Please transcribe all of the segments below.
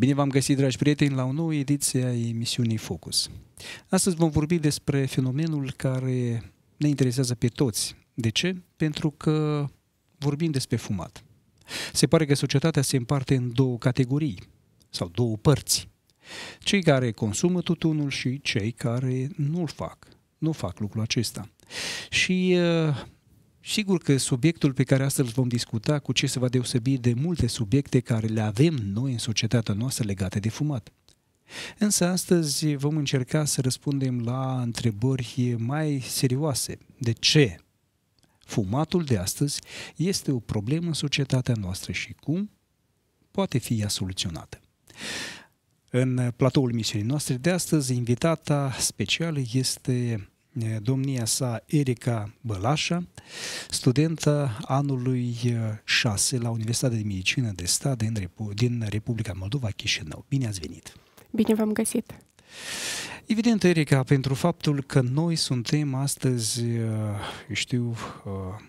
Bine v-am găsit, dragi prieteni, la o nouă ediție a emisiunii Focus. Astăzi vom vorbi despre fenomenul care ne interesează pe toți. De ce? Pentru că vorbim despre fumat. Se pare că societatea se împarte în două categorii sau două părți. Cei care consumă tutunul și cei care nu-l fac. Nu fac lucrul acesta. Și uh, Sigur că subiectul pe care astăzi îl vom discuta cu ce se va deosebi de multe subiecte care le avem noi în societatea noastră legate de fumat. Însă astăzi vom încerca să răspundem la întrebări mai serioase. De ce fumatul de astăzi este o problemă în societatea noastră și cum poate fi ea soluționată? În platoul misiunii noastre de astăzi, invitata specială este domnia sa Erika Bălașa, studentă anului 6 uh, la Universitatea de Medicină de Stat din, Repu- din Republica Moldova, Chișinău. Bine ați venit! Bine v-am găsit! Evident, Erika, pentru faptul că noi suntem astăzi, uh, știu, uh,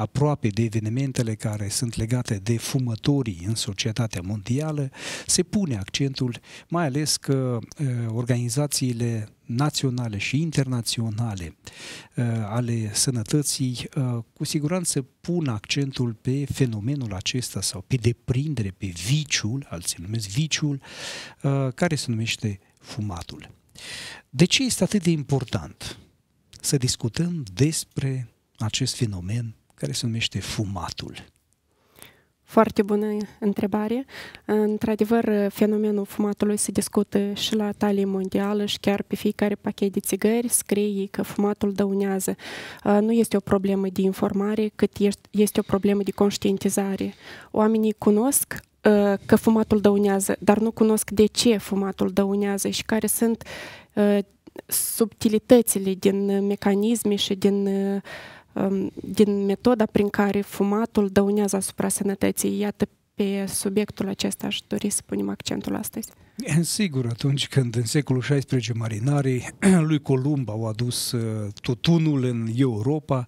aproape de evenimentele care sunt legate de fumătorii în societatea mondială, se pune accentul mai ales că uh, organizațiile naționale și internaționale uh, ale sănătății, uh, cu siguranță pun accentul pe fenomenul acesta sau pe deprindere, pe viciul, alții numesc viciul, care se numește fumatul. De ce este atât de important să discutăm despre acest fenomen care se numește fumatul? Foarte bună întrebare. Într-adevăr, fenomenul fumatului se discută și la talie mondială și chiar pe fiecare pachet de țigări scrie că fumatul dăunează. Uh, nu este o problemă de informare, cât este o problemă de conștientizare. Oamenii cunosc uh, că fumatul dăunează, dar nu cunosc de ce fumatul dăunează și care sunt uh, subtilitățile din mecanisme și din uh, din metoda prin care fumatul dăunează asupra sănătății. Iată pe subiectul acesta aș dori să punem accentul astăzi. Sigur, atunci când în secolul XVI marinarii lui Columb au adus uh, tutunul în Europa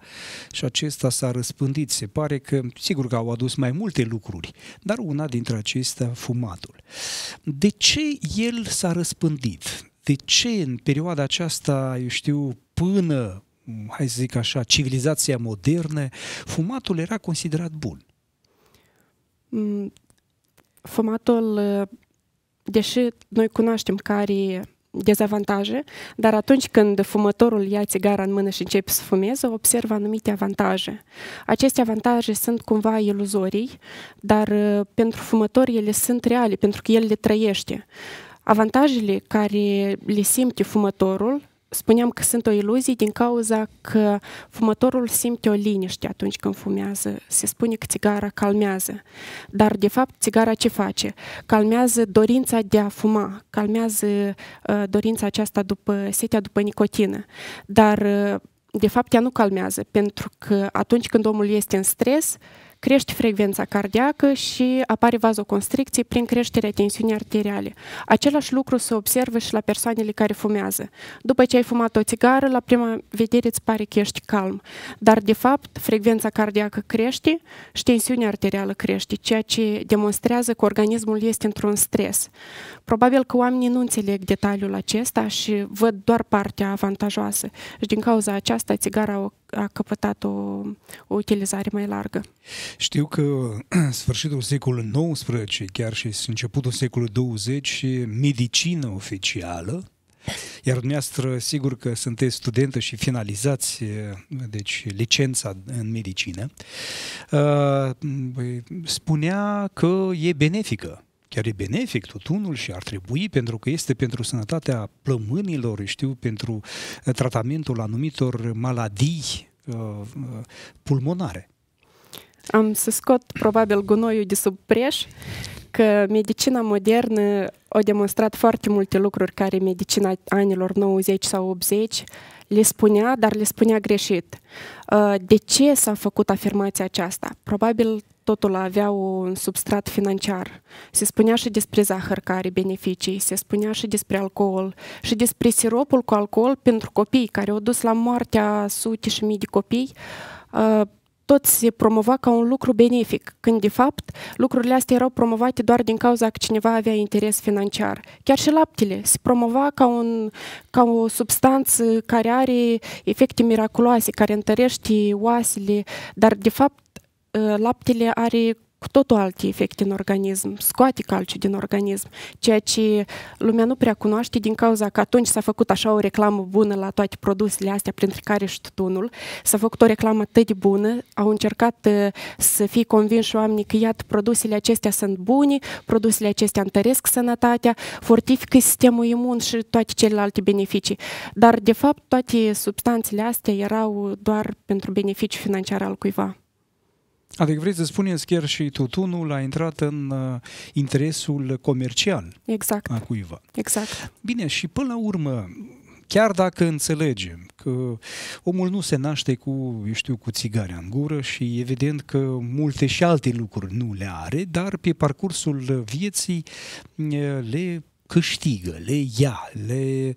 și acesta s-a răspândit, se pare că sigur că au adus mai multe lucruri, dar una dintre acestea fumatul. De ce el s-a răspândit? De ce în perioada aceasta, eu știu, până hai să zic așa, civilizația modernă, fumatul era considerat bun. Mm, fumatul, deși noi cunoaștem care dezavantaje, dar atunci când fumătorul ia țigara în mână și începe să fumeze, observă anumite avantaje. Aceste avantaje sunt cumva iluzorii, dar uh, pentru fumător ele sunt reale, pentru că el le trăiește. Avantajele care le simte fumătorul spuneam că sunt o iluzie din cauza că fumătorul simte o liniște atunci când fumează. Se spune că țigara calmează, dar de fapt țigara ce face? Calmează dorința de a fuma, calmează uh, dorința aceasta după setea după nicotină. Dar uh, de fapt ea nu calmează, pentru că atunci când omul este în stres, crește frecvența cardiacă și apare vazoconstricție prin creșterea tensiunii arteriale. Același lucru se observă și la persoanele care fumează. După ce ai fumat o țigară, la prima vedere îți pare că ești calm, dar de fapt frecvența cardiacă crește și tensiunea arterială crește, ceea ce demonstrează că organismul este într-un stres. Probabil că oamenii nu înțeleg detaliul acesta și văd doar partea avantajoasă și din cauza aceasta țigara o a căpătat o, o utilizare mai largă. Știu că sfârșitul secolului XIX, chiar și începutul secolului 20, medicină oficială, iar dumneavoastră, sigur că sunteți studentă și finalizați, deci, licența în medicină, spunea că e benefică chiar e benefic tutunul și ar trebui pentru că este pentru sănătatea plămânilor, știu, pentru tratamentul anumitor maladii Uh, pulmonare. Am să scot probabil gunoiul de sub preș că medicina modernă a demonstrat foarte multe lucruri care medicina anilor 90 sau 80 le spunea, dar le spunea greșit. Uh, de ce s-a făcut afirmația aceasta? Probabil totul avea un substrat financiar. Se spunea și despre zahăr care are beneficii, se spunea și despre alcool și despre siropul cu alcool pentru copii, care au dus la moartea sute și mii de copii. Uh, tot se promova ca un lucru benefic, când de fapt lucrurile astea erau promovate doar din cauza că cineva avea interes financiar. Chiar și laptele se promova ca, un, ca o substanță care are efecte miraculoase, care întărește oasele, dar de fapt Ă, laptele are cu totul alte efecte în organism, scoate calciu din organism, ceea ce lumea nu prea cunoaște din cauza că atunci s-a făcut așa o reclamă bună la toate produsele astea, printre care și tutunul, s-a făcut o reclamă atât de bună, au încercat ă, să fie convinși oamenii că iată, produsele acestea sunt bune, produsele acestea întăresc sănătatea, fortifică sistemul imun și toate celelalte beneficii. Dar, de fapt, toate substanțele astea erau doar pentru beneficiu financiar al cuiva. Adică vrei să spuneți chiar și tutunul a intrat în uh, interesul comercial exact. a cuiva. Exact. Bine, și până la urmă, chiar dacă înțelegem că omul nu se naște cu, eu știu, cu țigarea în gură și evident că multe și alte lucruri nu le are, dar pe parcursul vieții uh, le câștigă, le ia, le,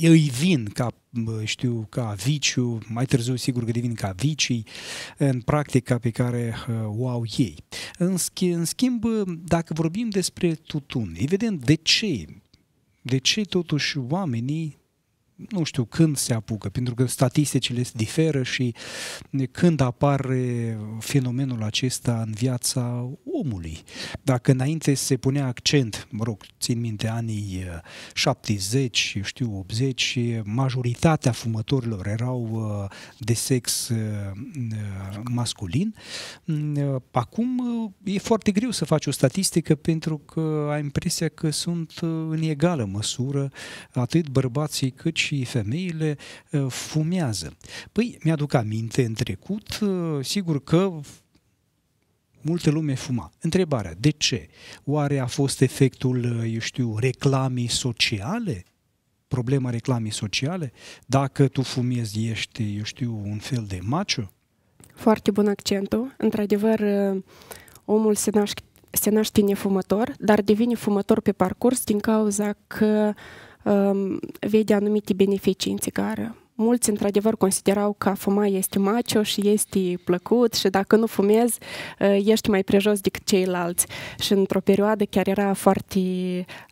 îi vin ca știu, ca viciu, mai târziu sigur că devin ca vicii în practica pe care uh, o au ei. În, în schimb, dacă vorbim despre tutun, evident, de ce? De ce totuși oamenii nu știu când se apucă, pentru că statisticile diferă și când apare fenomenul acesta în viața omului. Dacă înainte se punea accent, mă rog, țin minte anii 70, uh, știu, 80, majoritatea fumătorilor erau uh, de sex uh, masculin, mm, acum e foarte greu să faci o statistică pentru că ai impresia că sunt în egală măsură atât bărbații cât și și femeile uh, fumează. Păi, mi-aduc aminte în trecut, uh, sigur că multe lume fuma. Întrebarea, de ce? Oare a fost efectul, uh, eu știu, reclamii sociale? Problema reclamii sociale? Dacă tu fumezi, ești, eu știu, un fel de macho? Foarte bun accentul. Într-adevăr, omul se naște, se naște nefumător, dar devine fumător pe parcurs din cauza că uh, vede anumite beneficii în țigară mulți într-adevăr considerau că a fuma este macho și este plăcut și dacă nu fumezi, eh, ești mai prejos decât ceilalți. Și într-o perioadă chiar era foarte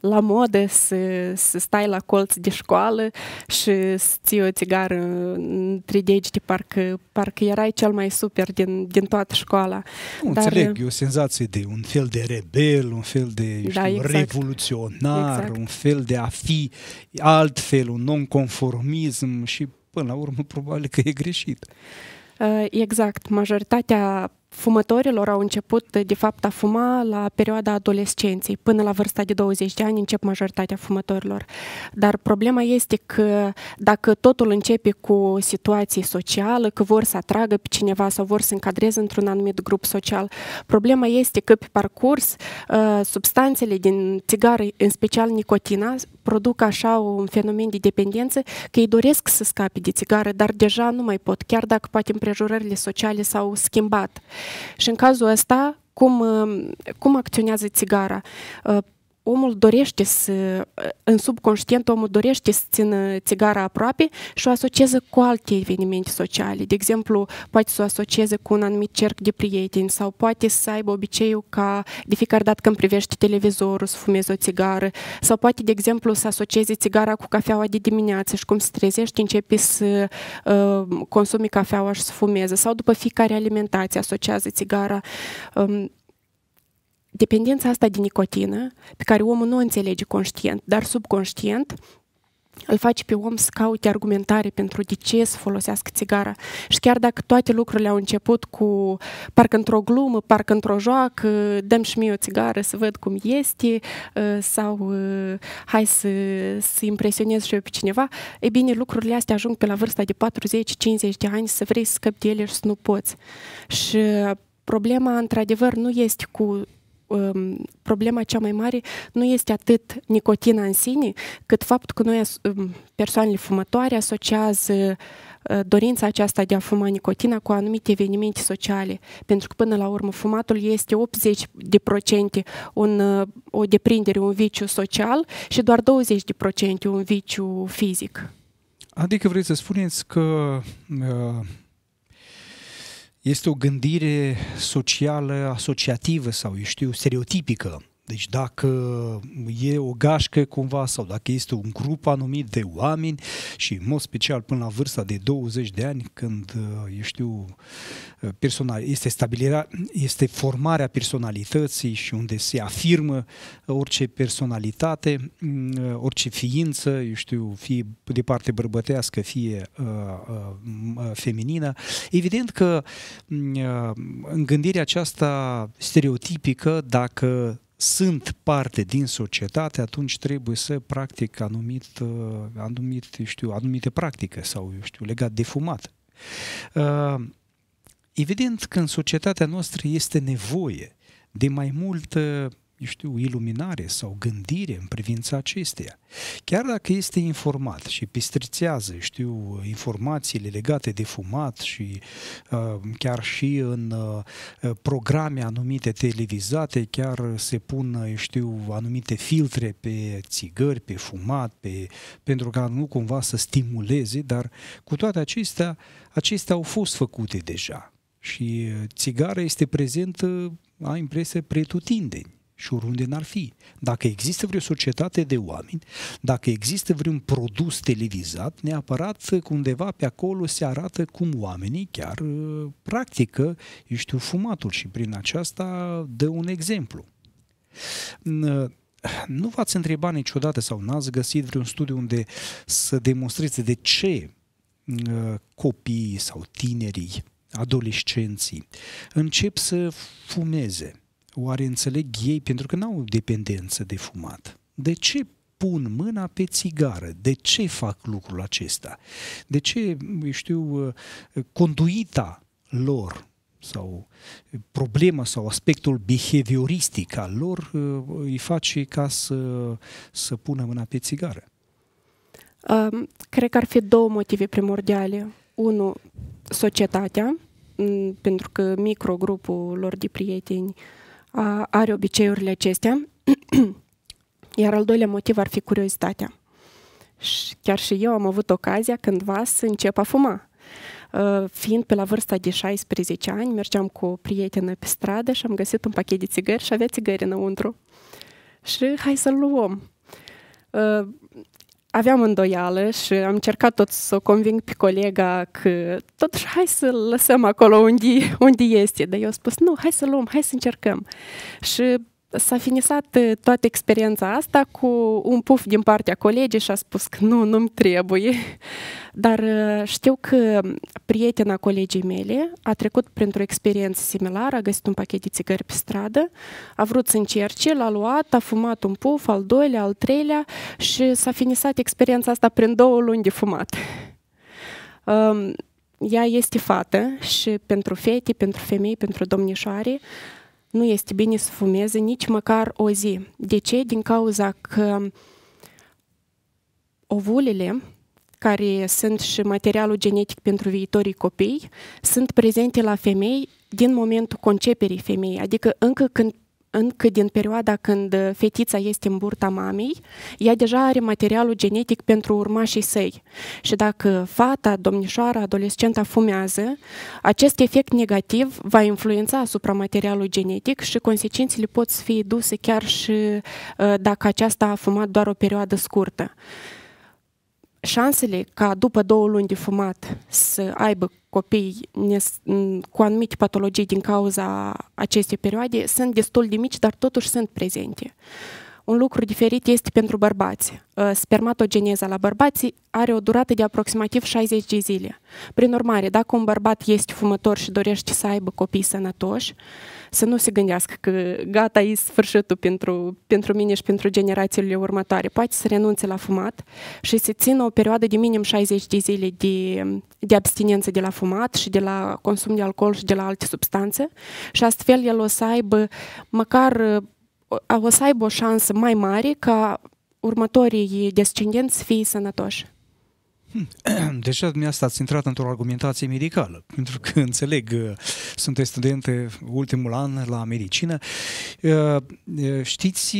la modă să, să stai la colț de școală și să ții o țigară între degete, parcă, parcă erai cel mai super din, din toată școala. Nu, Dar, înțeleg, eh, e o senzație de un fel de rebel, un fel de da, exact. revoluționar, exact. un fel de a fi altfel, un nonconformism și până la urmă probabil că e greșit. Uh, exact, majoritatea fumătorilor au început, de fapt, a fuma la perioada adolescenței. Până la vârsta de 20 de ani încep majoritatea fumătorilor. Dar problema este că dacă totul începe cu situații socială, că vor să atragă pe cineva sau vor să încadreze într-un anumit grup social, problema este că pe parcurs uh, substanțele din țigară, în special nicotina, produc așa un fenomen de dependență că ei doresc să scape de țigară, dar deja nu mai pot, chiar dacă poate împrejurările sociale s-au schimbat. Și în cazul ăsta, cum, uh, cum acționează țigara? Uh, omul dorește să, în subconștient, omul dorește să țină țigara aproape și o asocieze cu alte evenimente sociale. De exemplu, poate să o asocieze cu un anumit cerc de prieteni sau poate să aibă obiceiul ca de fiecare dată când privește televizorul să fumeze o țigară sau poate, de exemplu, să asocieze țigara cu cafeaua de dimineață și cum se trezește începe să uh, consumi cafeaua și să fumeze sau după fiecare alimentație asociază țigara. Um, dependența asta de nicotină, pe care omul nu o înțelege conștient, dar subconștient, îl face pe om să caute argumentare pentru de ce să folosească țigara. Și chiar dacă toate lucrurile au început cu parcă într-o glumă, parcă într-o joacă, dăm și mie o țigară să văd cum este ă, sau ă, hai să, să impresionez și eu pe cineva, e bine, lucrurile astea ajung pe la vârsta de 40-50 de ani să vrei să scapi de ele și să nu poți. Și uh, problema, într-adevăr, nu este cu problema cea mai mare nu este atât nicotina în sine, cât faptul că noi, persoanele fumătoare, asociază ă, dorința aceasta de a fuma nicotina cu anumite evenimente sociale, pentru că până la urmă fumatul este 80% un, ă, o deprindere, un viciu social și doar 20% un viciu fizic. Adică vreți să spuneți că uh este o gândire socială, asociativă sau, eu știu, stereotipică. Deci dacă e o gașcă cumva sau dacă este un grup anumit de oameni și în mod special până la vârsta de 20 de ani când, eu știu, personal, este stabilirea, este formarea personalității și unde se afirmă orice personalitate, orice ființă, eu știu, fie de parte bărbătească, fie uh, uh, feminină. Evident că uh, în gândirea aceasta stereotipică, dacă sunt parte din societate, atunci trebuie să practic anumit, uh, anumit, știu, anumite practică sau, eu știu, legat de fumat. Uh, evident că în societatea noastră este nevoie de mai multă eu știu, iluminare sau gândire în privința acesteia. Chiar dacă este informat și pistrițează, știu, informațiile legate de fumat și uh, chiar și în uh, programe anumite televizate, chiar se pun, uh, știu, anumite filtre pe țigări, pe fumat, pe, pentru ca nu cumva să stimuleze, dar cu toate acestea, acestea au fost făcute deja. Și uh, țigara este prezentă, uh, a impresie, pretutindeni și oriunde n-ar fi. Dacă există vreo societate de oameni, dacă există vreun produs televizat, neapărat undeva pe acolo se arată cum oamenii chiar uh, practică, eu știu, fumatul și prin aceasta dă un exemplu. Uh, nu v-ați întrebat niciodată sau n-ați găsit vreun studiu unde să demonstreze de ce uh, copiii sau tinerii, adolescenții încep să fumeze – Oare înțeleg ei, pentru că n-au dependență de fumat, de ce pun mâna pe țigară? De ce fac lucrul acesta? De ce, știu, conduita lor sau problema sau aspectul behavioristic al lor uh, îi face ca să, să pună mâna pe țigară? Um, cred că ar fi două motive primordiale. Unu, societatea, mm, pentru că microgrupul lor de prieteni uh, are obiceiurile acestea. Iar al doilea motiv ar fi curiozitatea. Și chiar și eu am avut ocazia cândva să încep a fuma. Fiind pe la vârsta de 16 ani, mergeam cu o prietenă pe stradă și am găsit un pachet de țigări și avea țigări înăuntru. Și hai să-l luăm aveam îndoială și am încercat tot să o conving pe colega că totuși hai să lăsăm acolo unde, unde este. Dar eu am spus, nu, hai să luăm, hai să încercăm. Și s-a finisat uh, toată experiența asta cu un puf din partea colegii și a spus că nu, nu-mi trebuie. Dar uh, știu că prietena colegii mele a trecut printr-o experiență similară, a găsit un pachet de țigări pe stradă, a vrut să încerce, l-a luat, a fumat un puf, al doilea, al treilea și s-a finisat experiența asta prin două luni de fumat. Um, ea este fată și pentru fete, pentru femei, pentru domnișoare, nu este bine să fumeze nici măcar o zi. De ce? Din cauza că ovulele, care sunt și materialul genetic pentru viitorii copii, sunt prezente la femei din momentul conceperii femeii, adică încă când încă din perioada când uh, fetița este în burta mamei, ea deja are materialul genetic pentru urmașii săi. Și dacă fata, domnișoara, adolescenta fumează, acest efect negativ va influența asupra materialului genetic și consecințele pot fi duse chiar și uh, dacă aceasta a fumat doar o perioadă scurtă. Șansele ca după două luni de fumat să aibă copii cu anumite patologii din cauza acestei perioade sunt destul de mici, dar totuși sunt prezente. Un lucru diferit este pentru bărbați. Ă, spermatogeneza la bărbații are o durată de aproximativ 60 de zile. Prin urmare, dacă un bărbat este fumător și dorește să aibă copii sănătoși, să nu se gândească că gata, e sfârșitul pentru, pentru mine și pentru generațiile următoare. Poate să renunțe la fumat și să țină o perioadă de minim 60 de zile de, de abstinență de la fumat și de la consum de alcool și de la alte substanțe și astfel el o să aibă măcar o să aibă o șansă mai mare ca următorii descendenți să fie sănătoși. Hmm. Deja dumneavoastră ați intrat într-o argumentație medicală, pentru că înțeleg, uh, sunteți studente ultimul an la medicină. Uh, uh, știți,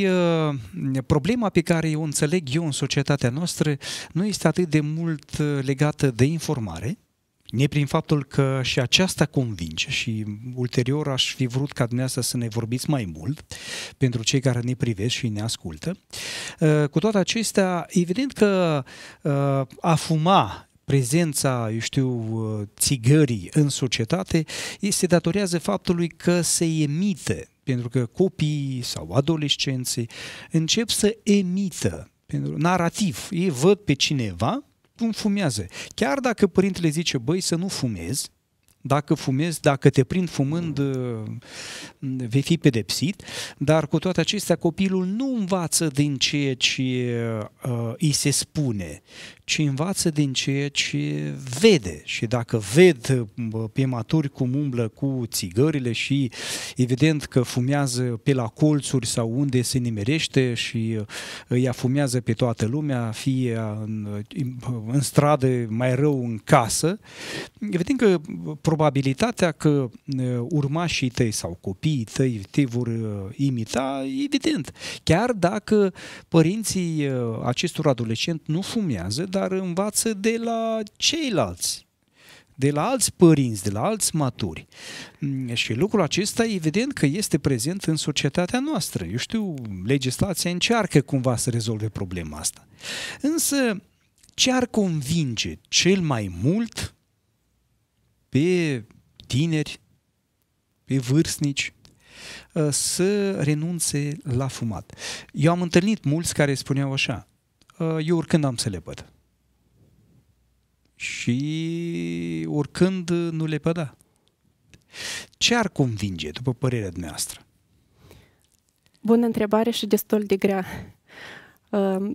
problema pe care i-o înțeleg eu în societatea noastră nu este atât de mult legată de informare, e prin faptul că și aceasta convinge și ulterior aș fi vrut ca dumneavoastră să ne vorbiți mai mult pentru cei care ne privesc și ne ascultă. Uh, cu toate acestea, evident că uh, a fuma prezența, eu știu, uh, țigării în societate se datorează faptului că se emite, pentru că copiii sau adolescenții încep să emită pentru, narativ. Ei văd pe cineva nu fumează. Chiar dacă părintele zice, băi, să nu fumezi, dacă fumezi, dacă te prind fumând, mm, vei fi pedepsit, dar cu toate acestea copilul nu învață din ceea ce uh, îi se spune, ci învață din ceea ce vede. Și dacă ved pe maturi cum umblă cu țigările și evident că fumează pe la colțuri sau unde se nimerește și îi uh, afumează pe toată lumea, fie în, uh, în stradă, mai rău în casă, evident că probabilitatea că uh, urmașii tăi sau copiii tăi te vor imita, evident. Chiar dacă părinții acestor adolescenți nu fumează, dar învață de la ceilalți, de la alți părinți, de la alți maturi. Mm, și lucrul acesta evident că este prezent în societatea noastră. Eu știu, legislația încearcă cumva să rezolve problema asta. Însă, ce ar convinge cel mai mult pe tineri, pe vârstnici, ă, să renunțe la fumat. Eu am întâlnit mulți care spuneau așa, ă, eu oricând am să le băd și urcând nu le păda. Ce ar convinge, după părerea dumneavoastră? Bună întrebare și destul de grea. Uh,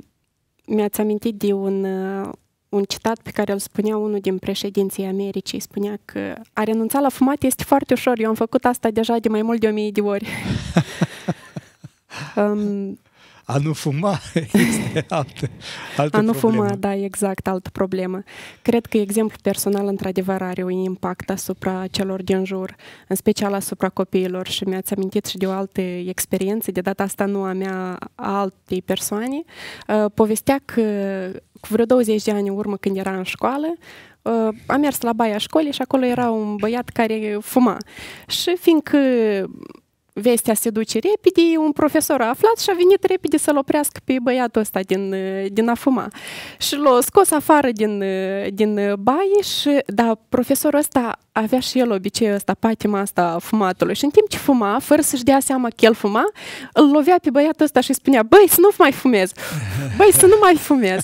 mi-ați amintit de un, uh, un citat pe care îl spunea unul din președinții Americii. Spunea că a renunța la fumat este foarte ușor. Eu am făcut asta deja de mai mult de o mie de ori. Um, a nu fuma este altă, altă A nu problemă. fuma, da, exact, altă problemă. Cred că exemplul personal, într-adevăr, are un impact asupra celor din jur, în special asupra copiilor și mi-ați amintit și de o altă experiență, de data asta nu a mea, a altei persoane. Uh, povestea că cu vreo 20 de ani în urmă, când era în școală, uh, am mers la baia școlii și acolo era un băiat care fuma. Și fiindcă vestea se duce repede, un profesor a aflat și a venit repede să-l oprească pe băiatul ăsta din, eh, din a fuma. Și l-a scos afară din, eh, din baie și, da, profesorul ăsta avea și el obiceiul ăsta, patima asta a fumatului. Și în timp ce fuma, fără să-și dea seama că el fuma, îl lovea pe băiatul ăsta și spunea, băi, să nu mai fumez, băi, să nu mai fumez.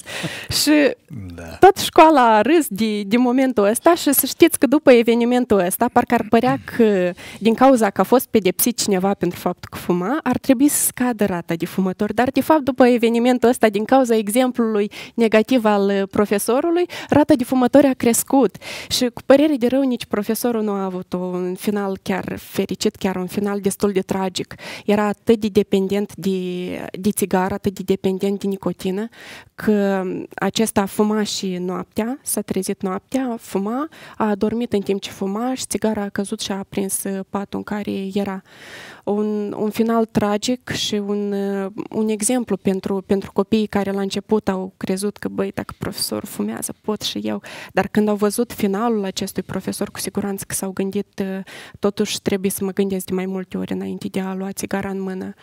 și da. tot școala a râs de, de momentul ăsta și să știți că după evenimentul ăsta, parcă ar părea că din cauza că a fost pedepsit cineva cineva pentru faptul că fuma, ar trebui să scadă rata de fumători. Dar, de fapt, după evenimentul ăsta, din cauza exemplului negativ al uh, profesorului, rata de fumători a crescut. Și, cu părere de rău, nici profesorul nu a avut un final chiar fericit, chiar un final destul de tragic. Era atât de dependent de, de țigară, atât de dependent de nicotină, că um, acesta a fuma și noaptea, s-a trezit noaptea, fuma, a dormit în timp ce fuma și țigara a căzut și a aprins uh, patul în care era un, un final tragic și un, uh, un exemplu pentru, pentru copiii care la început au crezut că, băi, dacă profesor fumează, pot și eu. Dar când au văzut finalul acestui profesor, cu siguranță că s-au gândit, uh, totuși trebuie să mă gândesc de mai multe ori înainte de a lua țigara în mână.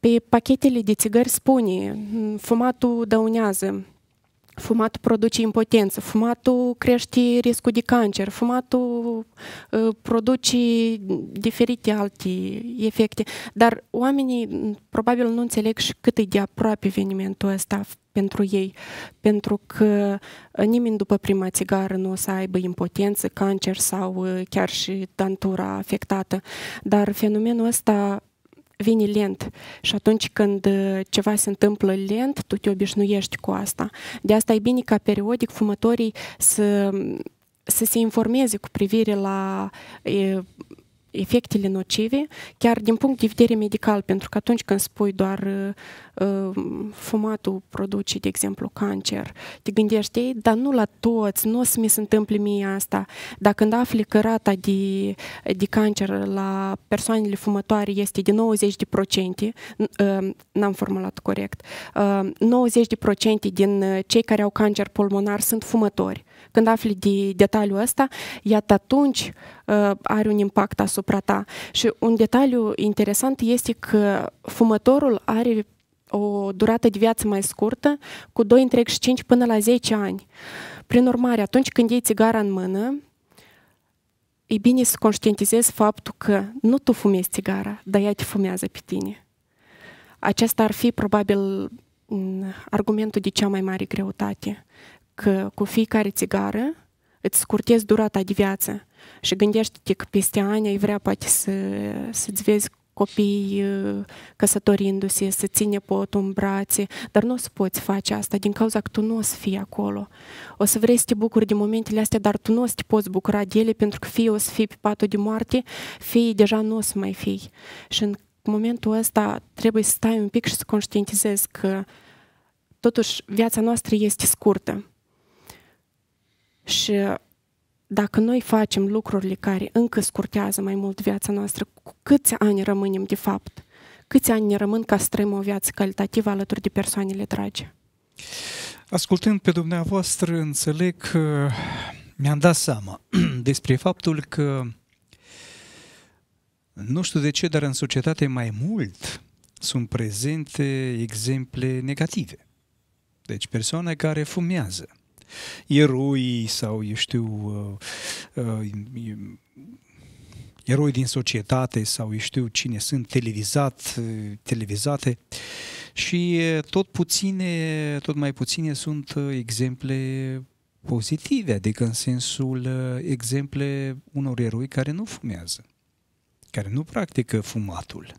Pe pachetele de țigări spune, fumatul dăunează, Fumatul produce impotență, fumatul crește riscul de cancer, fumatul ă, produce diferite alte efecte, dar oamenii probabil nu înțeleg și cât e de aproape evenimentul ăsta pentru ei, pentru că ă, nimeni după prima țigară nu o să aibă impotență, cancer sau ă, chiar și tantura afectată, dar fenomenul ăsta vine lent și atunci când uh, ceva se întâmplă lent, tu te obișnuiești cu asta. De asta e bine ca periodic fumătorii să, să se informeze cu privire la e, efectele nocive, chiar din punct de vedere medical, pentru că atunci când spui doar uh, uh, fumatul produce, de exemplu, cancer, te gândești, ei, dar nu la toți, nu o să mi se întâmple mie asta. Dar când afli că rata de, de cancer la persoanele fumătoare este de 90%, uh, n-am formulat corect, uh, 90% din cei care au cancer pulmonar sunt fumători când afli de detaliul ăsta, iată atunci uh, are un impact asupra ta. Și un detaliu interesant este că fumătorul are o durată de viață mai scurtă, cu 2,5 până la 10 ani. Prin urmare, atunci când iei țigara în mână, e bine să conștientizezi faptul că nu tu fumezi țigara, dar ea te fumează pe tine. Acesta ar fi probabil argumentul de cea mai mare greutate că cu fiecare țigară îți scurtezi durata de viață și gândește-te că peste ani ai vrea poate să, să-ți vezi copii uh, căsătorindu-se, să ține potul în brațe, dar nu o să poți face asta din cauza că tu nu o să fii acolo. O să vrei să te bucuri de momentele astea, dar tu nu o să te poți bucura de ele pentru că fie o să fii pe patul de moarte, fie deja nu o să mai fii. Și în momentul ăsta trebuie să stai un pic și să conștientizezi că totuși viața noastră este scurtă și dacă noi facem lucrurile care încă scurtează mai mult viața noastră, cu câți ani rămânem de fapt? Câți ani ne rămân ca să trăim o viață calitativă alături de persoanele dragi? Ascultând pe dumneavoastră, înțeleg că mi-am dat seama despre faptul că nu știu de ce, dar în societate mai mult sunt prezente exemple negative. Deci persoane care fumează, eroi sau, eu știu, uh, uh, eroi din societate sau eu știu cine sunt televizat, uh, televizate și uh, tot puține, tot mai puține sunt uh, exemple pozitive, adică în sensul exemple unor eroi care nu fumează, care nu practică fumatul.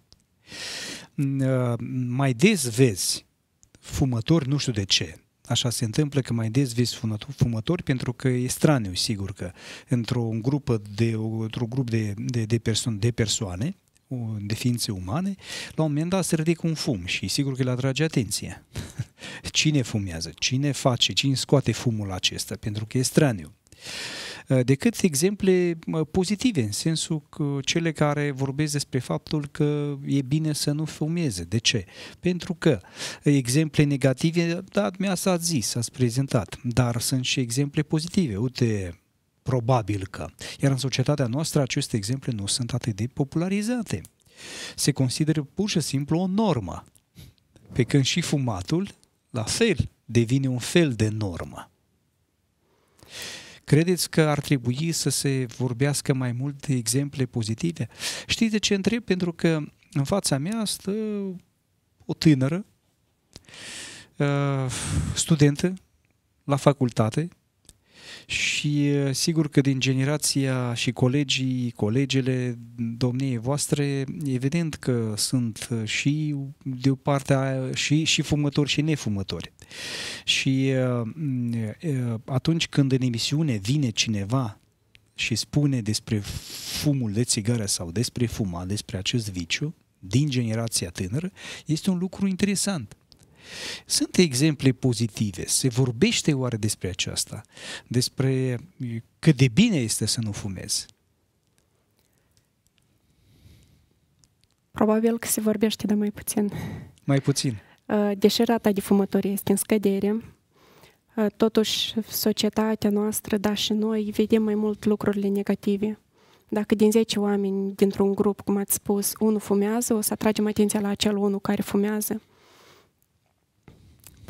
Mai des vezi fumători, nu știu de ce, așa se întâmplă că mai des vezi fumători pentru că e straniu, sigur că într-un grup de, într-un grup de, de, de, perso- de persoane, de ființe umane, la un moment dat se ridică un fum și sigur că le atrage atenția. Cine fumează? Cine face? Cine scoate fumul acesta? Pentru că e straniu. Uh, decât exemple pozitive, în sensul că cele care vorbesc despre faptul că e bine să nu fumeze. De ce? Pentru că exemple negative, da, s ați zis, ați prezentat, dar sunt și exemple pozitive. Uite, probabil că. Iar în societatea noastră aceste exemple nu sunt atât de popularizate. Se consideră pur și simplu o normă. Pe când și fumatul, la fel, devine un fel de normă. Credeți că ar trebui să se vorbească mai mult de exemple pozitive? Știți de ce întreb? Pentru că în fața mea stă o tânără, uh, studentă la facultate, și sigur că din generația și colegii, colegele domniei voastre, evident că sunt și de o parte și, și fumători și nefumători. Și atunci când în emisiune vine cineva și spune despre fumul de țigară sau despre fuma, despre acest viciu, din generația tânără, este un lucru interesant. Sunt exemple pozitive, se vorbește oare despre aceasta, despre cât de bine este să nu fumezi. Probabil că se vorbește, dar mai puțin. Mai puțin. Uh, deși rata de fumători este în scădere, uh, totuși societatea noastră, da și noi, vedem mai mult lucrurile negative. Dacă din 10 oameni dintr-un grup, cum ați spus, unul fumează, o să atragem atenția la acel unul care fumează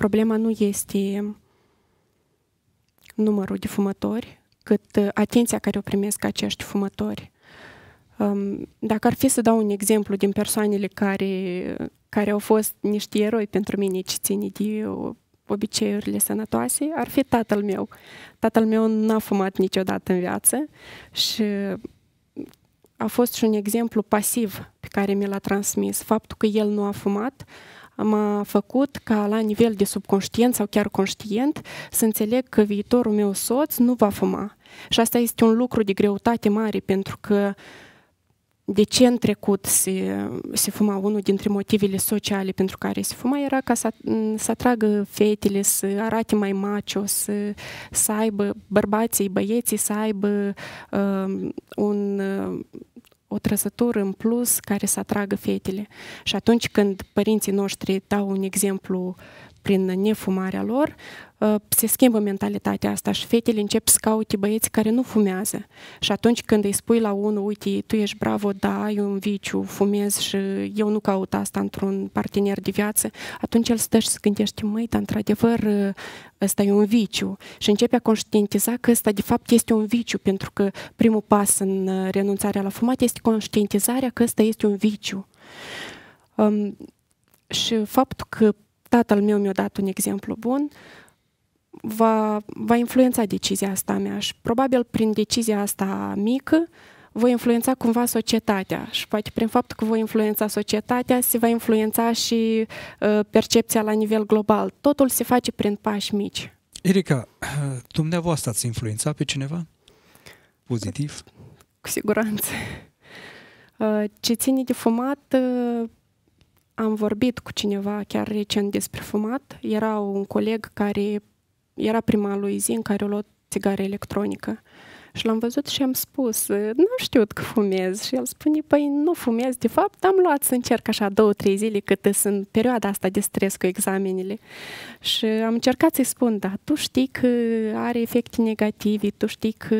problema nu este numărul de fumători, cât uh, atenția care o primesc acești fumători. Um, dacă ar fi să dau un exemplu din persoanele care, care au fost niște eroi pentru mine ce ține de obiceiurile sănătoase, ar fi tatăl meu. Tatăl meu n-a fumat niciodată în viață și a fost și un exemplu pasiv pe care mi l-a transmis. Faptul că el nu a fumat m-a făcut ca la nivel de subconștient sau chiar conștient să înțeleg că viitorul meu soț nu va fuma. Și asta este un lucru de greutate mare pentru că de ce în trecut se, se fuma unul dintre motivele sociale pentru care se fuma era ca să, să atragă fetele, să arate mai macio, să, să aibă bărbații, băieții, să aibă uh, un uh, o trăsătură în plus care să atragă fetele. Și atunci când părinții noștri dau un exemplu prin nefumarea lor, uh, se schimbă mentalitatea asta și fetele încep să caute băieți care nu fumează. Și atunci când îi spui la unul, uite, tu ești bravo, da, ai un viciu, fumez și eu nu caut asta într-un partener de viață, atunci el stă și se gândește, măi, dar într-adevăr uh, ăsta e un viciu. Și începe a conștientiza că ăsta de fapt este un viciu, pentru că primul pas în uh, renunțarea la fumat este conștientizarea că ăsta este un viciu. Um, și faptul că tatăl meu mi-a dat un exemplu bun, va, va influența decizia asta mea și probabil prin decizia asta mică voi influența cumva societatea și poate prin faptul că voi influența societatea se va influența și uh, percepția la nivel global. Totul se face prin pași mici. Erika, dumneavoastră ați influențat pe cineva? Pozitiv? Cu siguranță. Uh, ce ține de fumat, uh, am vorbit cu cineva chiar recent despre fumat. Era un coleg care era prima lui zi în care a luat țigară electronică. Și l-am văzut și am spus, nu știu că fumez. Și el spune, păi nu fumez, de fapt am luat să încerc așa două, trei zile cât sunt perioada asta de stres cu examenele. Și am încercat să-i spun, da, tu știi că are efecte negative, tu știi că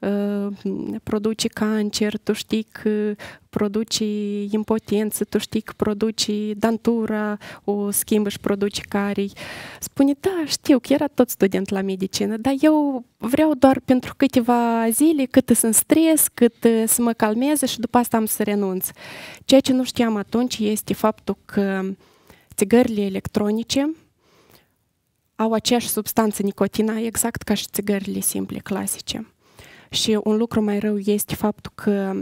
uh, produce cancer, tu știi că produci impotență, tu știi că produci dantura, o schimbă și produci carii. Spune, da, știu că era tot student la medicină, dar eu vreau doar pentru câteva zile, cât sunt stres, cât să mă calmeze și după asta am să renunț. Ceea ce nu știam atunci este faptul că țigările electronice au aceeași substanță nicotina, exact ca și țigările simple, clasice. Și un lucru mai rău este faptul că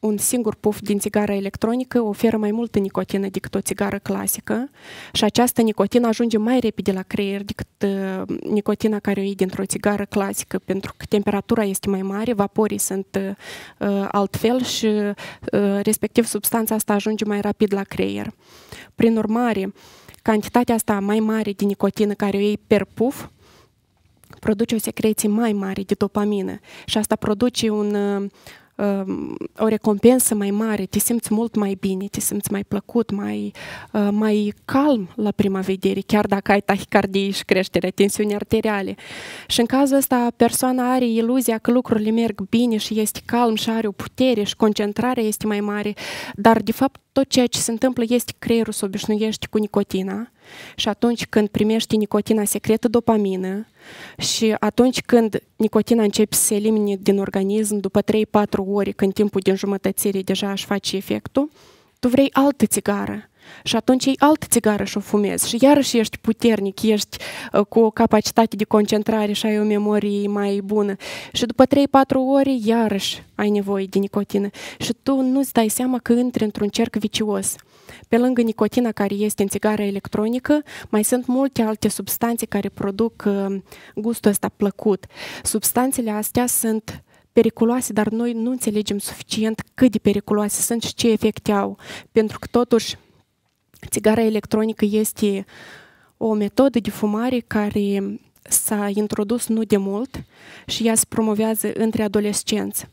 un singur puf din țigară electronică oferă mai multă nicotină decât o țigară clasică și această nicotină ajunge mai repede la creier decât uh, nicotina care o iei dintr-o țigară clasică, pentru că temperatura este mai mare, vaporii sunt uh, uh, altfel și respectiv substanța asta ajunge mai rapid la creier. Prin urmare, cantitatea asta mai mare de nicotină care o iei per puf produce o secreție mai mare de dopamină și asta produce un, Ehm, o recompensă mai mare, te simți mult mai bine, te simți mai plăcut, mai, eh, mai calm la prima vedere, chiar dacă ai tahicardie și creșterea tensiunii arteriale. Și în cazul ăsta persoana are iluzia că lucrurile merg bine și este calm și are o putere și concentrarea este mai mare, dar de fapt tot ceea ce se întâmplă este creierul să obișnuiești cu nicotina, și atunci când primești nicotina secretă dopamină și atunci când nicotina începe să se elimine din organism după 3-4 ore, când timpul din jumătățire deja își face efectul, tu vrei altă țigară și atunci iei altă țigară și o fumezi și iarăși ești puternic, ești uh, cu o capacitate de concentrare și ai o memorie mai bună. Și după 3-4 ore iarăși ai nevoie de nicotină și tu nu-ți dai seama că intri într-un cerc vicios. Pe lângă nicotina care este în țigara electronică, mai sunt multe alte substanțe care produc uh, gustul ăsta plăcut. Substanțele astea sunt periculoase, dar noi nu înțelegem suficient cât de periculoase sunt și ce efecte au. Pentru că totuși Țigara electronică este o metodă de fumare care s-a introdus nu de mult și ea se promovează între adolescenți.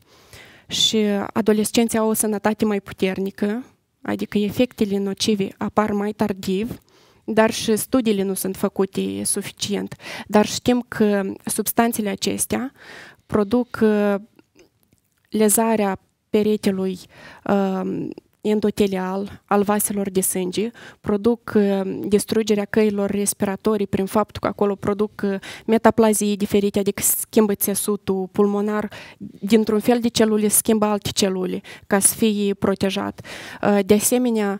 Și adolescenții au o sănătate mai puternică, adică efectele nocive apar mai tardiv, dar și studiile nu sunt făcute suficient. Dar știm că substanțele acestea produc uh, lezarea peretelui uh, endotelial al vaselor de sânge, produc uh, distrugerea căilor respiratorii prin faptul că acolo produc uh, metaplazii diferite, adică schimbă țesutul pulmonar, dintr-un fel de celule schimbă alte celule ca să fie protejat. Uh, de asemenea,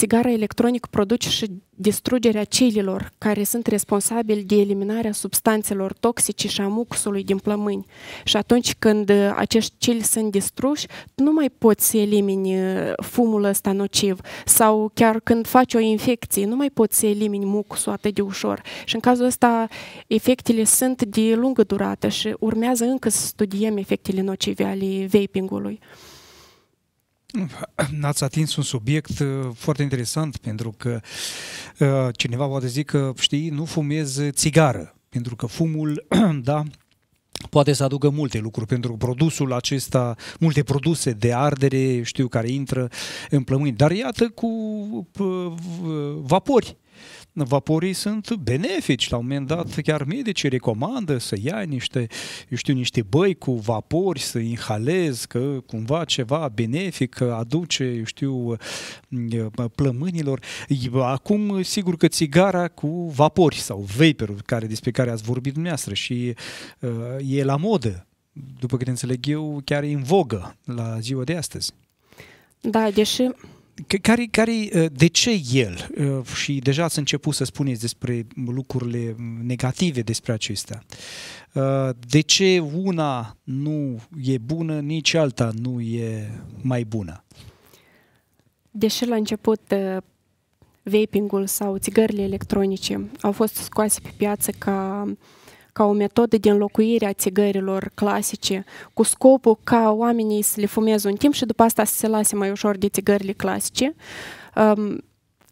Țigara electronică produce și distrugerea celilor care sunt responsabili de eliminarea substanțelor toxice și a mucusului din plămâni. Și atunci când uh, acești cili sunt distruși, nu mai poți să elimini uh, fumul ăsta nociv. Sau chiar când faci o infecție, nu mai poți să elimini mucusul atât de ușor. Și în cazul ăsta, efectele sunt de lungă durată și urmează încă să studiem efectele nocive ale vapingului. Ați atins un subiect uh, foarte interesant pentru că uh, cineva poate zice că, știi, nu fumez țigară, pentru că fumul, da, poate să aducă multe lucruri pentru produsul acesta, multe produse de ardere, știu, care intră în plămâni, dar iată cu uh, vapori vaporii sunt benefici. La un moment dat chiar medicii recomandă să ia niște, eu știu, niște băi cu vapori, să inhalezi, că cumva ceva benefic aduce, eu știu, mm, plămânilor. Acum, sigur că țigara cu vapori sau vaporul, care, despre care ați vorbit dumneavoastră și uh, e la modă după cât înțeleg eu, chiar în vogă la ziua de astăzi. Da, deși care, care, uh, de ce el? Uh, și deja ați început să spuneți despre lucrurile negative despre acestea. Uh, de ce una nu e bună, nici alta nu e mai bună? Deși la început vapingul sau țigările electronice au fost scoase pe piață ca uh, ca o metodă de înlocuire a țigărilor clasice, cu scopul ca oamenii să le fumeze un timp și după asta să se lase mai ușor de țigările clasice. Um,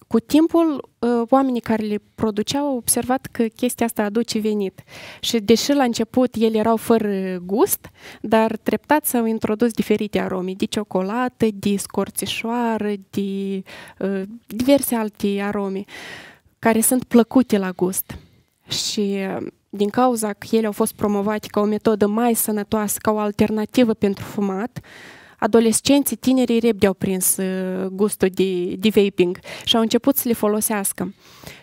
cu timpul, uh, oamenii care le produceau au observat că chestia asta aduce venit. Și deși la început ele erau fără gust, dar treptat s-au introdus diferite arome, de ciocolată, de scorțișoară, de uh, diverse alte arome, care sunt plăcute la gust. Și uh, din cauza că ele au fost promovate ca o metodă mai sănătoasă, ca o alternativă pentru fumat, adolescenții, tinerii repede au prins uh, gustul de, de vaping și au început să le folosească.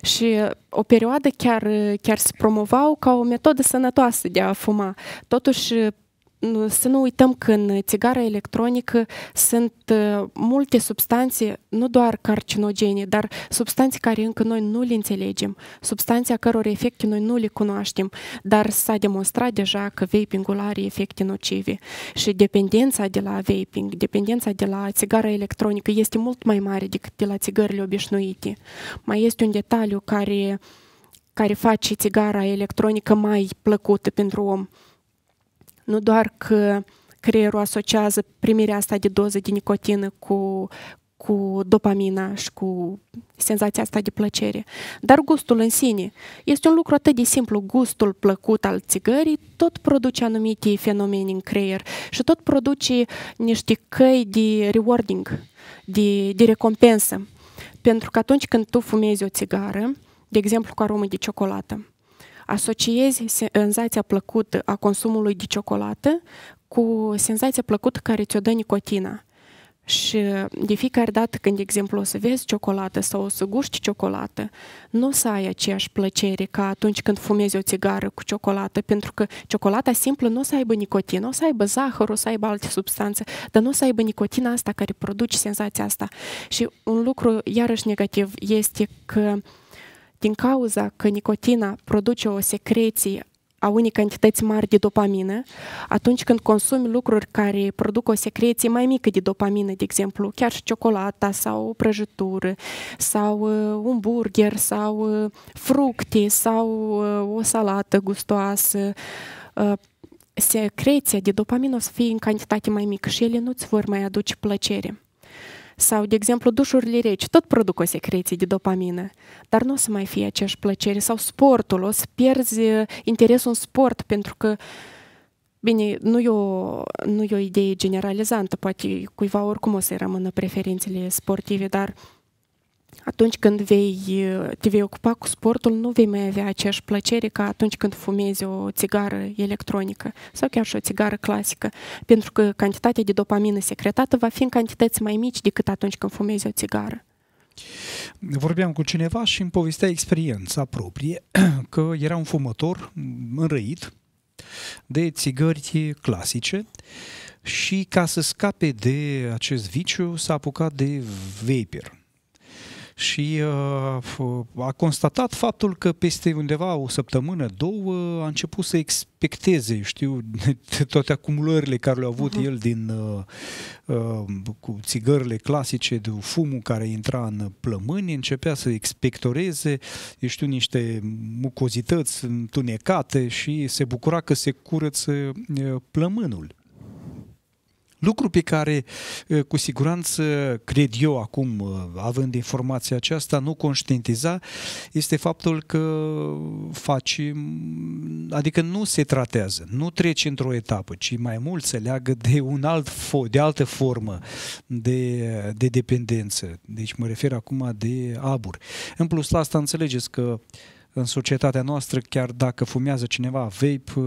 Și uh, o perioadă chiar, uh, chiar se promovau ca o metodă sănătoasă de a fuma. Totuși, să nu uităm că în țigara electronică sunt uh, multe substanțe, nu doar carcinogene, dar substanțe care încă noi nu le înțelegem, substanțe a căror efecte noi nu le cunoaștem, dar s-a demonstrat deja că vapingul are efecte nocive și dependența de la vaping, dependența de la țigara electronică este mult mai mare decât de la țigările obișnuite. Mai este un detaliu care, care face țigara electronică mai plăcută pentru om nu doar că creierul asociază primirea asta de doză de nicotină cu, cu dopamina și cu senzația asta de plăcere. Dar gustul în sine este un lucru atât de simplu. Gustul plăcut al țigării tot produce anumite fenomene în creier și tot produce niște căi de rewarding, de, de recompensă. Pentru că atunci când tu fumezi o țigară, de exemplu cu aromă de ciocolată, asociezi senzația plăcută a consumului de ciocolată cu senzația plăcută care ți-o dă nicotina. Și de fiecare dată când, de exemplu, o să vezi ciocolată sau o să guști ciocolată, nu o să ai aceeași plăcere ca atunci când fumezi o țigară cu ciocolată, pentru că ciocolata simplă nu o să aibă nicotină, o să aibă zahăr, o să aibă alte substanțe, dar nu o să aibă nicotina asta care produce senzația asta. Și un lucru, iarăși negativ, este că uh, din cauza că nicotina produce o secreție a unei cantități mari de dopamină, atunci când consumi lucruri care produc o secreție mai mică de dopamină, de exemplu, chiar și ciocolata sau prăjitură sau uh, un burger sau uh, fructe sau uh, o salată gustoasă, secreția de dopamină o să fie în cantitate mai mică și ele nu-ți vor mai aduce plăcere. Sau, de exemplu, dușurile reci tot produc o secreție de dopamină, dar nu o să mai fie aceeași plăcere. Sau sportul, o să pierzi uh, interesul în sport pentru că Bine, nu e, o, nu e o idee generalizantă, poate cuiva oricum o să-i rămână preferințele sportive, dar uh, atunci când vei, uh, te vei ocupa cu sportul, nu vei mai avea aceeași plăcere ca atunci când fumezi o țigară electronică sau chiar și o țigară clasică, pentru că cantitatea de dopamină secretată va fi în cantități mai mici decât atunci când fumezi o țigară. Vorbeam cu cineva și îmi povestea experiența proprie că era un fumător înrăit de țigări clasice și ca să scape de acest viciu s-a apucat de vapor și uh, a constatat faptul că peste undeva o săptămână, două, a început să expecteze, știu, toate acumulările care le-a avut uh-huh. el din uh, uh, cu țigările clasice, de fumul care intra în plămâni, începea să expectoreze, știu, niște mucozități întunecate și se bucura că se curăță plămânul. Lucru pe care, uh, cu siguranță, cred eu acum, uh, având informația aceasta, nu conștientiza, este faptul că faci, adică nu se tratează, nu treci într-o etapă, ci mai mult se leagă de un alt fo, de altă formă de, de dependență. Deci mă refer acum de abur. În plus la asta înțelegeți că în societatea noastră, chiar dacă fumează cineva vape, uh,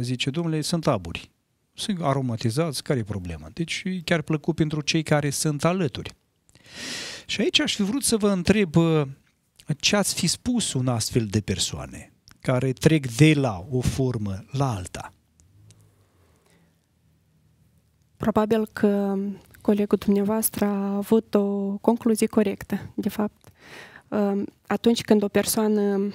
zice, domnule, sunt aburi sunt aromatizați, care e problema? Deci e chiar plăcut pentru cei care sunt alături. Și aici aș fi vrut să vă întreb uh, ce ați fi spus un astfel de persoane care trec de la o formă la alta. Probabil că colegul dumneavoastră a avut o concluzie corectă. De fapt, uh, atunci când o persoană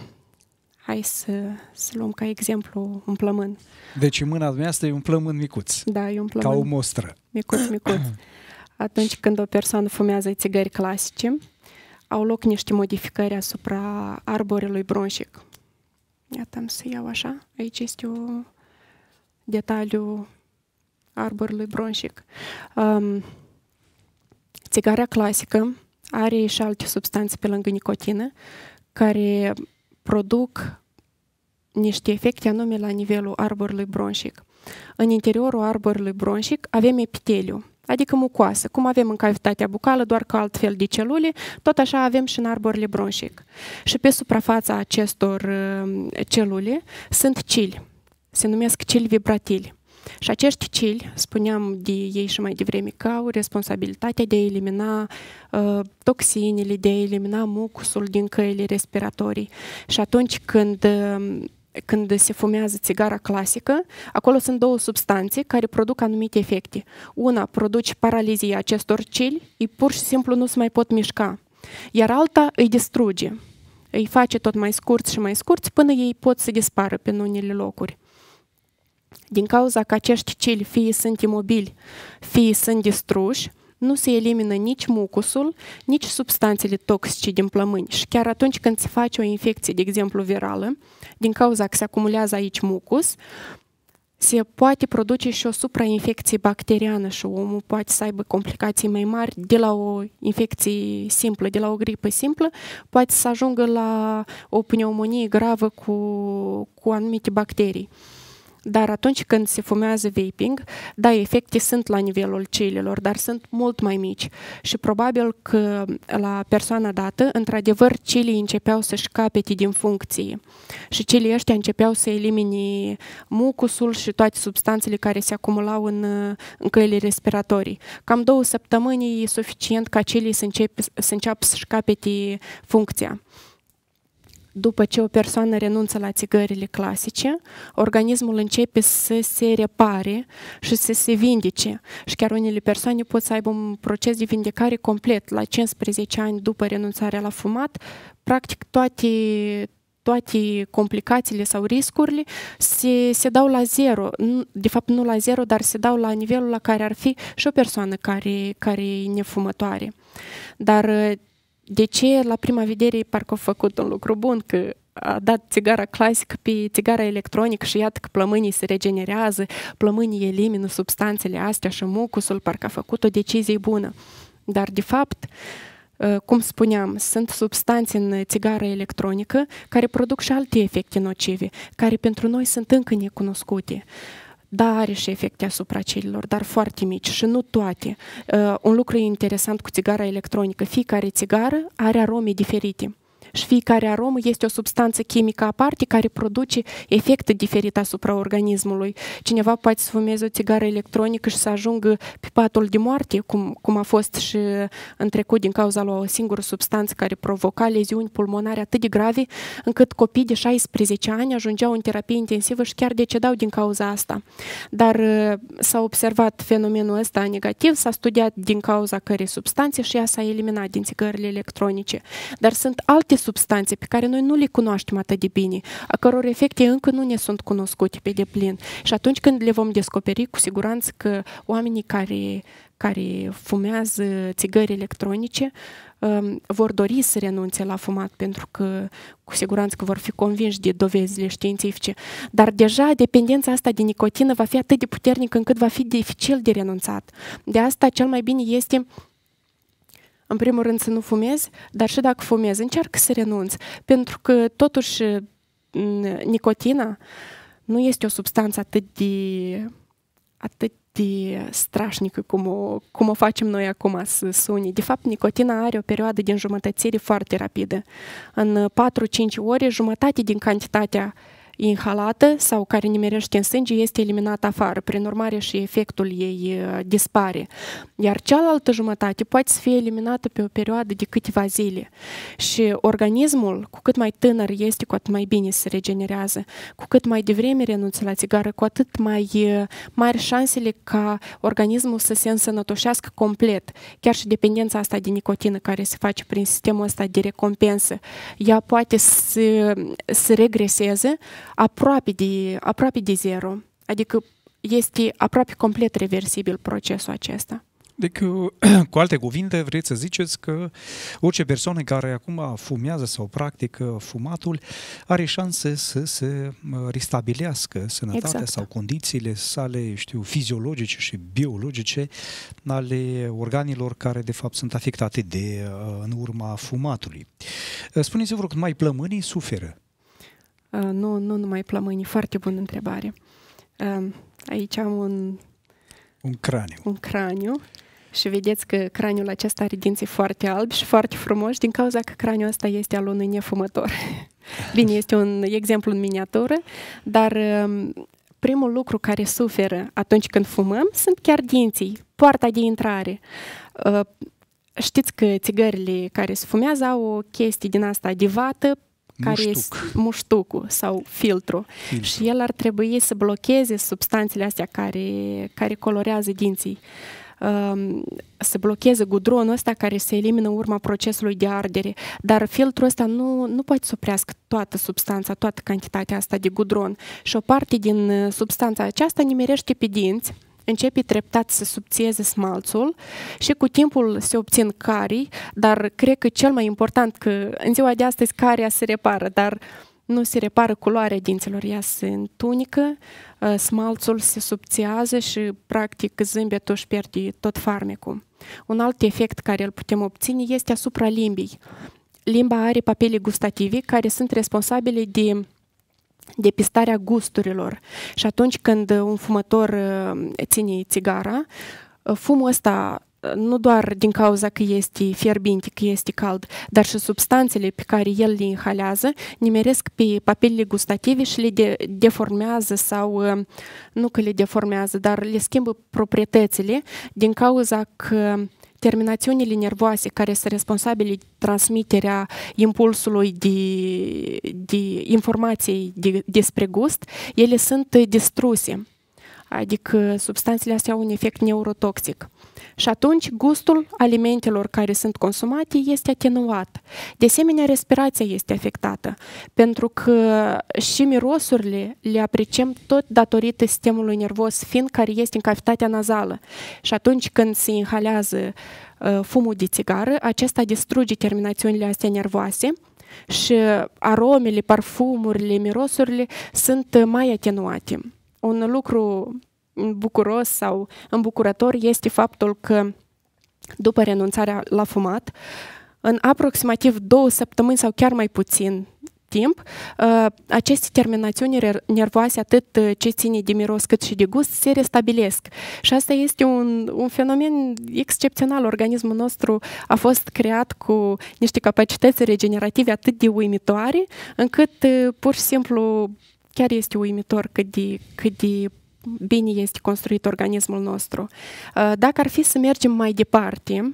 hai să, să luăm ca exemplu un plămân. Deci în mâna dumneavoastră e un plămân micuț. Da, e un plămân. Ca o mostră. Micuț, micuț. Atunci când o persoană fumează țigări clasice, au loc niște modificări asupra arborelui bronșic. Iată, am să iau așa. Aici este un detaliu arborului bronșic. Um, țigarea clasică are și alte substanțe pe lângă nicotină, care produc niște efecte anume la nivelul arborului bronșic. În interiorul arborului bronșic avem epiteliu, adică mucoasă. Cum avem în cavitatea bucală, doar că altfel de celule, tot așa avem și în arborile bronșic. Și pe suprafața acestor uh, celule sunt cili, se numesc cili vibratili. Și acești cili, spuneam de ei și mai devreme, că au responsabilitatea de a elimina uh, toxinele, de a elimina mucusul din căile respiratorii. Și atunci când uh, când se fumează țigara clasică, acolo sunt două substanțe care produc anumite efecte. Una produce paralizia acestor cili, ei pur și simplu nu se mai pot mișca, iar alta îi distruge, îi face tot mai scurți și mai scurți până ei pot să dispară pe unele locuri. Din cauza că acești cili fie sunt imobili, fie sunt distruși, nu se elimină nici mucusul, nici substanțele toxice din plămâni. Și chiar atunci când se face o infecție, de exemplu virală, din cauza că se acumulează aici mucus, se poate produce și o suprainfecție bacteriană și omul poate să aibă complicații mai mari de la o infecție simplă, de la o gripă simplă, poate să ajungă la o pneumonie gravă cu, cu anumite bacterii. Dar atunci când se fumează vaping, da, efecte sunt la nivelul celilor, dar sunt mult mai mici. Și probabil că la persoana dată, într-adevăr, celii începeau să-și capete din funcție. Și celii ăștia începeau să elimine mucusul și toate substanțele care se acumulau în, în căile respiratorii. Cam două săptămâni e suficient ca celii să, începe, să înceapă să-și capete funcția după ce o persoană renunță la țigările clasice, organismul începe să se repare și să se vindece. Și chiar unele persoane pot să aibă un proces de vindecare complet la 15 ani după renunțarea la fumat. Practic toate, toate complicațiile sau riscurile se, se dau la zero. De fapt, nu la zero, dar se dau la nivelul la care ar fi și o persoană care, care e nefumătoare. Dar de ce la prima vedere parcă a făcut un lucru bun, că a dat țigara clasică pe țigara electronică și iată că plămânii se regenerează, plămânii elimină substanțele astea și mucusul, parcă a făcut o decizie bună. Dar, de fapt, ă, cum spuneam, sunt substanțe în țigara electronică care produc și alte efecte nocive, care pentru noi sunt încă necunoscute. Uh, da, are și efecte asupra celilor, dar foarte mici și nu toate. Uh, un lucru interesant cu țigara electronică. Fiecare țigară are arome diferite și fiecare aromă este o substanță chimică aparte care produce efecte diferite asupra organismului. Cineva poate să fumeze o țigară electronică și să ajungă pe patul de moarte, cum, cum a fost și în trecut din cauza la o singură substanță care provoca leziuni pulmonare atât de grave, încât copii de 16 ani ajungeau în terapie intensivă și chiar decedau din cauza asta. Dar uh, s-a observat fenomenul ăsta negativ, s-a studiat din cauza cărei substanțe și ea s-a eliminat din țigările electronice. Dar sunt alte substanțe pe care noi nu le cunoaștem atât de bine, a căror efecte încă nu ne sunt cunoscute pe deplin. Și atunci când le vom descoperi, cu siguranță că oamenii care, care fumează țigări electronice um, vor dori să renunțe la fumat pentru că cu siguranță că vor fi convinși de dovezile științifice. Dar deja dependența asta de nicotină va fi atât de puternică încât va fi dificil de renunțat. De asta cel mai bine este în primul rând, să nu fumezi, dar și dacă fumezi, încearcă să renunți, pentru că, totuși, nicotina nu este o substanță atât de, atât de strașnică cum o, cum o facem noi acum să suni. De fapt, nicotina are o perioadă de înjumătățire foarte rapidă. În 4-5 ore, jumătate din cantitatea uh, inhalată sau care nimerește în sânge este eliminată afară, prin urmare și efectul ei uh, dispare. Iar cealaltă jumătate poate să fie eliminată pe o perioadă de câteva zile. Și organismul, cu cât mai tânăr este, cu atât mai bine se regenerează. Cu cât mai devreme renunță la țigară, cu atât mai uh, mari șansele ca organismul să se însănătoșească complet. Chiar și dependența asta de nicotină care se face prin sistemul ăsta de recompensă, ea poate să, să regreseze aproape de, aproape de zero. Adică este aproape complet reversibil procesul acesta. Deci, cu alte cuvinte, vreți să ziceți că orice persoană care acum fumează sau practică fumatul are șanse să se uh, restabilească sănătatea exact. sau condițiile sale, știu, fiziologice și biologice ale organelor care, de fapt, sunt afectate de uh, în urma fumatului. Uh, spuneți-vă, că mai plămânii suferă Uh, nu, nu numai plămâni. Foarte bună întrebare. Uh, aici am un... Un craniu. Un craniu. Și vedeți că craniul acesta are dinții foarte albi și foarte frumoși din cauza că craniul ăsta este al unui nefumător. Bine, este un exemplu în miniatură, dar um, primul lucru care suferă atunci când fumăm sunt chiar dinții, poarta de intrare. Uh, știți că țigările care se fumează au o chestie din asta adivată care muștuc. este muștucul sau filtru. filtru. Și el ar trebui să blocheze substanțele astea care, care colorează dinții. Um, să blocheze gudronul ăsta care se elimină urma procesului de ardere. Dar filtrul ăsta nu, nu poate să oprească toată substanța, toată cantitatea asta de gudron. Și o parte din substanța aceasta nimerește pe dinți, începe treptat să subțieze smalțul și cu timpul se obțin carii, dar cred că cel mai important că în ziua de astăzi caria se repară, dar nu se repară culoarea dinților, ea se întunică, ă, smalțul se subțiază și practic zâmbetul își pierde tot farmecul. Un alt efect care îl putem obține este asupra limbii. Limba are papile gustative care sunt responsabile de depistarea gusturilor. Și atunci când un fumător uh, ține țigara, uh, fumul ăsta uh, nu doar din cauza că este fierbinte, că este cald, dar și substanțele pe care el le inhalează nimeresc pe papilele gustative și le de- deformează sau nu că le deformează, dar le schimbă proprietățile din cauza că terminațiunile nervoase care sunt responsabile transmiterea impulsului de, de informației de, despre gust, ele sunt distruse. Adică substanțele astea au un efect neurotoxic. Și atunci gustul alimentelor care sunt consumate este atenuat. De asemenea, respirația este afectată, pentru că și mirosurile le apreciem tot datorită sistemului nervos fin care este în cavitatea nazală. Și atunci când se inhalează uh, fumul de țigară, acesta distruge terminațiunile astea nervoase și aromele, parfumurile, mirosurile sunt uh, mai atenuate un lucru bucuros sau îmbucurător este faptul că după renunțarea la fumat, în aproximativ două săptămâni sau chiar mai puțin timp, uh, aceste terminațiuni nervoase, atât uh, ce ține de miros cât și de gust, se restabilesc. Și asta este un, un fenomen excepțional. Organismul nostru a fost creat cu niște capacități regenerative atât de uimitoare, încât uh, pur și simplu chiar este uimitor cât de, cât de bine este construit organismul nostru. Uh, dacă ar fi să mergem mai departe,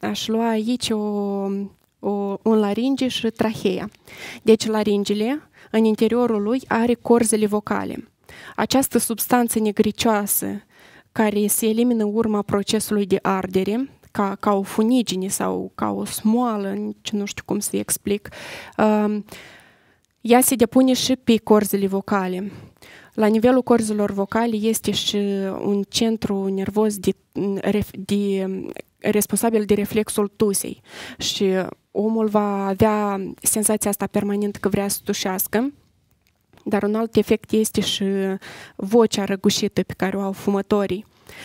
aș lua aici o, o, un laringe și traheea. Deci laringele, în interiorul lui, are corzele vocale. Această substanță negricioasă care se elimină urma procesului de ardere, ca, ca o funigine sau ca o smoală, nici nu știu cum să explic, uh, ea se depune și pe corzile vocale. La nivelul corzilor vocale este și un centru nervos de, de, responsabil de reflexul tusei și omul va avea senzația asta permanent că vrea să tușească, dar un alt efect este și vocea răgușită pe care o au fumătorii.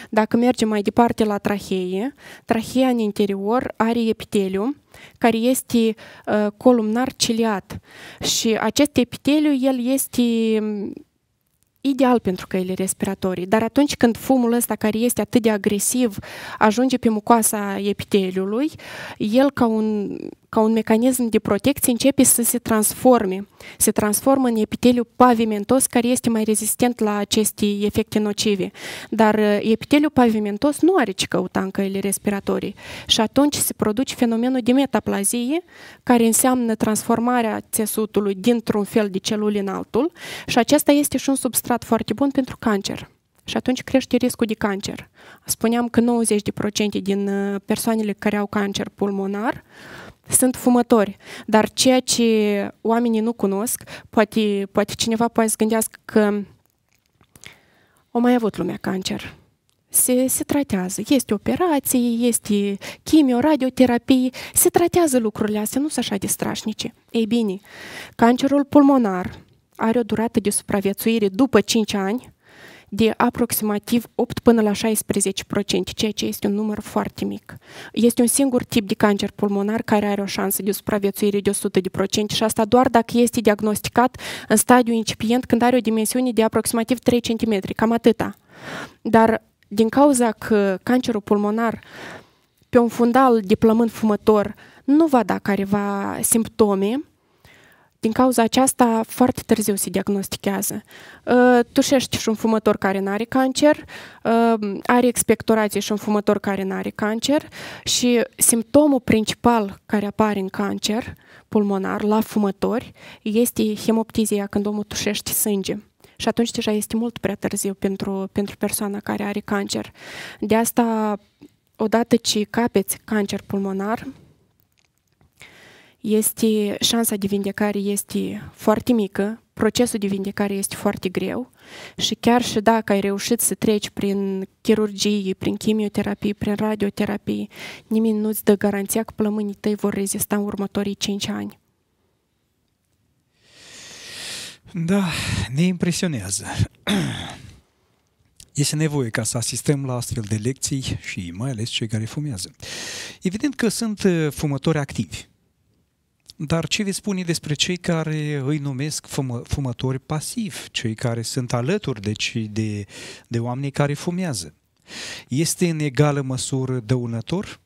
Dacă mergem mai departe la trahee, trahea în interior are epiteliu, care este uh, columnar ciliat. Și acest epiteliu, el este mm, ideal pentru căile respiratorii, dar atunci când fumul ăsta care este atât de agresiv ajunge pe mucoasa epiteliului, el ca un ca un mecanism de protecție începe să se transforme, se transformă în epiteliu pavimentos care este mai rezistent la aceste efecte nocive. Dar uh, epiteliu pavimentos nu are ce căuta în căile respiratorii și atunci se produce fenomenul de metaplazie care înseamnă transformarea țesutului dintr-un fel de celul în altul și acesta este și un substrat foarte bun pentru cancer și atunci crește riscul de cancer. Spuneam că 90% din uh, persoanele care au cancer pulmonar sunt fumători, dar ceea ce oamenii nu cunosc, poate, poate cineva poate să gândească că o mai avut lumea cancer. Se, se tratează. Este operații, este chimio, radioterapie, se tratează lucrurile astea, nu sunt așa de strașnice. Ei bine, cancerul pulmonar are o durată de supraviețuire după 5 ani de aproximativ 8 până la 16%, ceea ce este un număr foarte mic. Este un singur tip de cancer pulmonar care are o șansă de supraviețuire de 100% și asta doar dacă este diagnosticat în stadiu incipient când are o dimensiune de aproximativ 3 cm, cam atâta. Dar din cauza că cancerul pulmonar pe un fundal de plămân fumător nu va da careva simptome, din cauza aceasta, foarte târziu se diagnostichează. Ă, tușești și un fumător care nu are cancer, ă, are expectorație și un fumător care nu are cancer și simptomul principal care apare în cancer pulmonar la fumători este hemoptizia când omul tușește sânge. Și atunci deja este mult prea târziu pentru, pentru persoana care are cancer. De asta, odată ce capeți cancer pulmonar, este șansa de vindecare este foarte mică, procesul de vindecare este foarte greu și chiar și dacă ai reușit să treci prin chirurgie, prin chimioterapie, prin radioterapie, nimeni nu-ți dă garanția că plămânii tăi vor rezista în următorii 5 ani. Da, ne impresionează. Este nevoie ca să asistăm la astfel de lecții și mai ales cei care fumează. Evident că sunt uh, fumători activi dar ce veți spune despre cei care îi numesc fumă, fumători pasivi, cei care sunt alături deci, de, de oamenii care fumează? Este în egală măsură dăunător?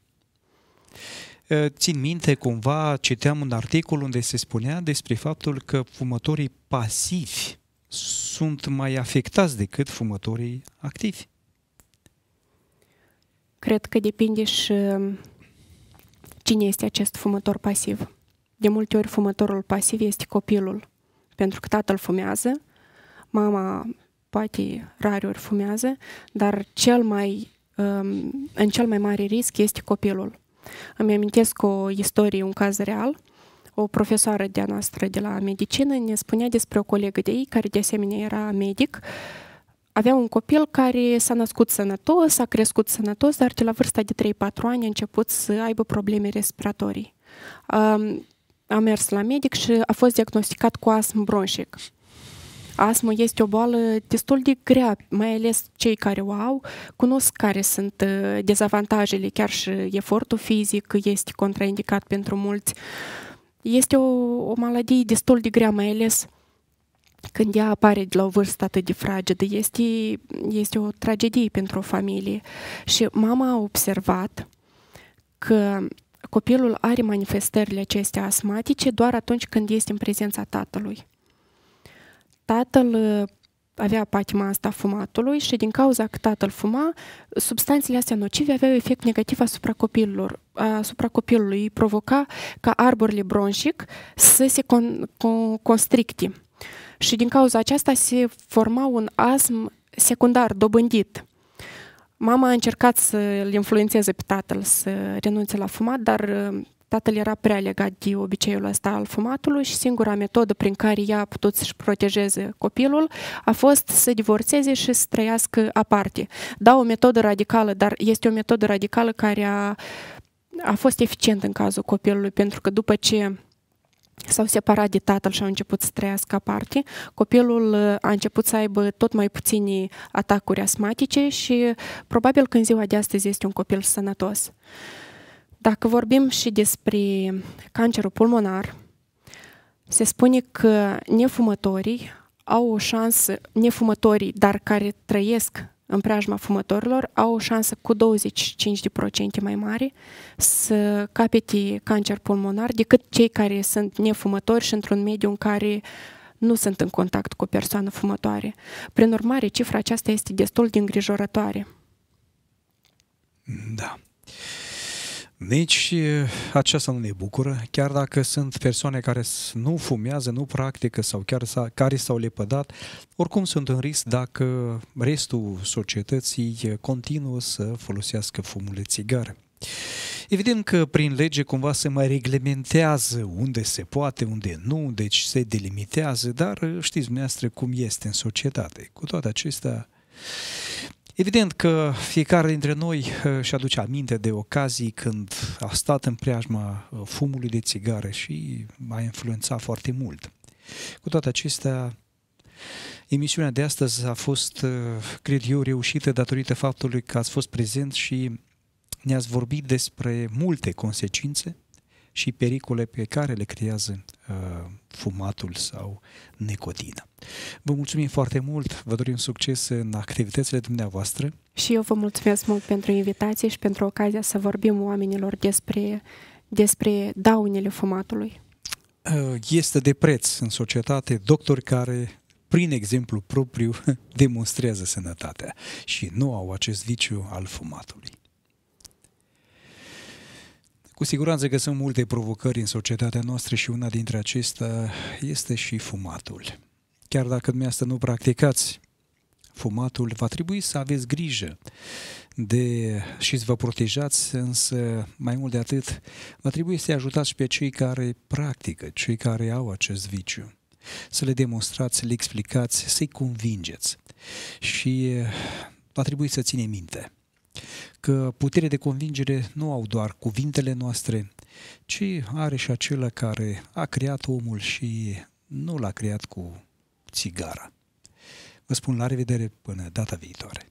Ă, țin minte, cumva, citeam un articol unde se spunea despre faptul că fumătorii pasivi sunt mai afectați decât fumătorii activi. Cred că depinde și ă, cine este acest fumător pasiv. De multe ori fumătorul pasiv este copilul, pentru că tatăl fumează, mama poate rareori fumează, dar cel mai, um, în cel mai mare risc este copilul. Îmi amintesc o istorie, un caz real. O profesoară de-a noastră de la medicină ne spunea despre o colegă de ei, care de asemenea era medic, avea un copil care s-a născut sănătos, a crescut sănătos, dar de la vârsta de 3-4 ani a început să aibă probleme respiratorii. Um, a mers la medic și a fost diagnosticat cu asm bronșic. Asmul este o boală destul de grea, mai ales cei care o au, cunosc care sunt uh, dezavantajele, chiar și efortul fizic este contraindicat pentru mulți. Este o, o maladie destul de grea, mai ales când ea apare de la o vârstă atât de fragedă. Este, este o tragedie pentru o familie. Și mama a observat că copilul are manifestările acestea asmatice doar atunci când este în prezența tatălui. Tatăl uh, avea patima asta fumatului și din cauza că tatăl fuma, substanțele astea nocive aveau efect negativ asupra copilului. Asupra copilului îi provoca ca arborile bronșic să se con- con- constricte. Și din cauza aceasta se forma un asm secundar dobândit. Mama a încercat să-l influențeze pe tatăl să renunțe la fumat, dar uh, tatăl era prea legat de obiceiul ăsta al fumatului și singura metodă prin care ea a putut să-și protejeze copilul a fost să divorțeze și să trăiască aparte. Da, o metodă radicală, dar este o metodă radicală care a, a fost eficientă în cazul copilului, pentru că după ce s-au separat de tatăl și au început să trăiască aparte, copilul uh, a început să aibă tot mai puțini atacuri asmatice și probabil că în ziua de astăzi este un copil sănătos. Dacă vorbim și despre cancerul pulmonar, se spune că nefumătorii au o șansă, nefumătorii, dar care trăiesc în preajma fumătorilor au o șansă cu 25% mai mare să capete cancer pulmonar decât cei care sunt nefumători și într-un mediu în care nu sunt în contact cu o persoană fumătoare. Prin urmare, cifra aceasta este destul de îngrijorătoare. Da. Nici aceasta nu ne bucură, chiar dacă sunt persoane care nu fumează, nu practică sau chiar care s-au lepădat, oricum sunt în risc dacă restul societății continuă să folosească fumul de țigară. Evident că prin lege cumva se mai reglementează unde se poate, unde nu, deci se delimitează, dar știți dumneavoastră cum este în societate. Cu toate acestea, Evident că fiecare dintre noi uh, și aduce aminte de ocazii când a stat în preajma uh, fumului de țigare și a influențat foarte mult. Cu toate acestea, emisiunea de astăzi a fost, uh, cred eu, reușită datorită faptului că ați fost prezent și ne-ați vorbit despre multe consecințe și pericole pe care le creează Uh, fumatul sau nicotina. Vă mulțumim foarte mult, vă dorim succes în activitățile dumneavoastră. Și eu vă mulțumesc mult pentru invitație și pentru ocazia să vorbim oamenilor despre, despre daunele fumatului. Uh, este de preț în societate doctori care prin exemplu propriu demonstrează sănătatea și nu au acest viciu al fumatului. Cu siguranță că sunt multe provocări în societatea noastră și una dintre acestea este și fumatul. Chiar dacă dumneavoastră nu practicați fumatul, va trebui să aveți grijă de, și să vă protejați, însă mai mult de atât, va trebui să ajutați pe cei care practică, cei care au acest viciu. Să le demonstrați, să le explicați, să-i convingeți. Și va trebui să ține minte că putere de convingere nu au doar cuvintele noastre, ci are și acela care a creat omul și nu l-a creat cu țigara. Vă spun la revedere până data viitoare.